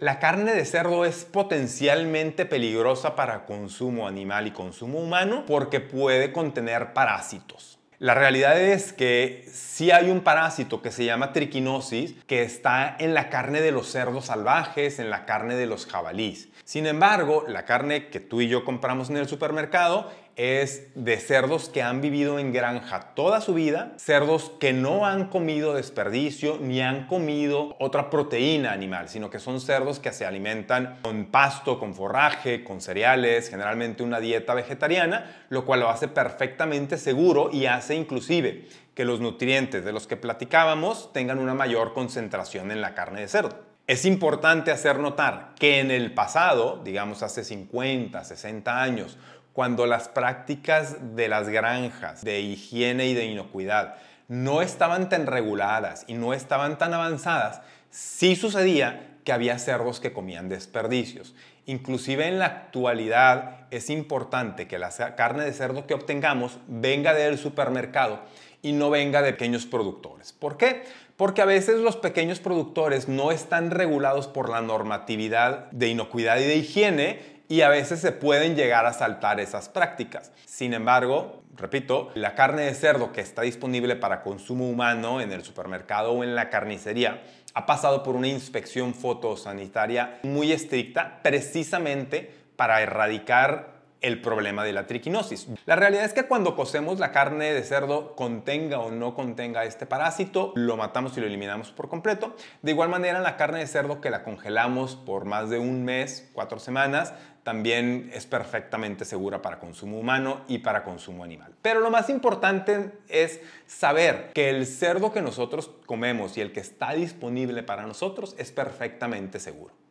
La carne de cerdo es potencialmente peligrosa para consumo animal y consumo humano porque puede contener parásitos. La realidad es que sí hay un parásito que se llama triquinosis que está en la carne de los cerdos salvajes, en la carne de los jabalíes. Sin embargo, la carne que tú y yo compramos en el supermercado es de cerdos que han vivido en granja toda su vida, cerdos que no han comido desperdicio ni han comido otra proteína animal, sino que son cerdos que se alimentan con pasto, con forraje, con cereales, generalmente una dieta vegetariana, lo cual lo hace perfectamente seguro y hace inclusive que los nutrientes de los que platicábamos tengan una mayor concentración en la carne de cerdo. Es importante hacer notar que en el pasado, digamos hace 50, 60 años, cuando las prácticas de las granjas de higiene y de inocuidad no estaban tan reguladas y no estaban tan avanzadas, sí sucedía que había cerdos que comían desperdicios. Inclusive en la actualidad es importante que la carne de cerdo que obtengamos venga del supermercado y no venga de pequeños productores. ¿Por qué? Porque a veces los pequeños productores no están regulados por la normatividad de inocuidad y de higiene y a veces se pueden llegar a saltar esas prácticas. Sin embargo, repito, la carne de cerdo que está disponible para consumo humano en el supermercado o en la carnicería ha pasado por una inspección fotosanitaria muy estricta precisamente para erradicar el problema de la triquinosis. La realidad es que cuando cocemos la carne de cerdo, contenga o no contenga este parásito, lo matamos y lo eliminamos por completo. De igual manera, la carne de cerdo que la congelamos por más de un mes, cuatro semanas, también es perfectamente segura para consumo humano y para consumo animal. Pero lo más importante es saber que el cerdo que nosotros comemos y el que está disponible para nosotros es perfectamente seguro.